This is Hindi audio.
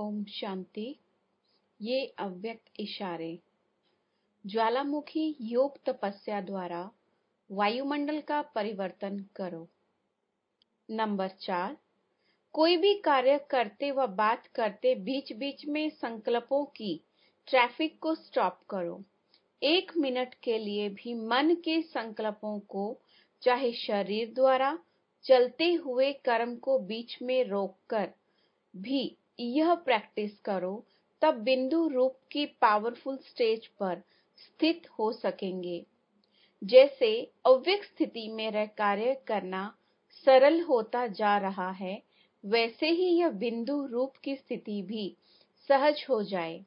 ओम शांति ये अव्यक्त इशारे ज्वालामुखी योग तपस्या द्वारा वायुमंडल का परिवर्तन करो नंबर चार कोई भी कार्य करते व बात करते बीच बीच में संकल्पों की ट्रैफिक को स्टॉप करो एक मिनट के लिए भी मन के संकल्पों को चाहे शरीर द्वारा चलते हुए कर्म को बीच में रोककर भी यह प्रैक्टिस करो तब बिंदु रूप की पावरफुल स्टेज पर स्थित हो सकेंगे जैसे अव्यक्त स्थिति में रह कार्य करना सरल होता जा रहा है वैसे ही यह बिंदु रूप की स्थिति भी सहज हो जाए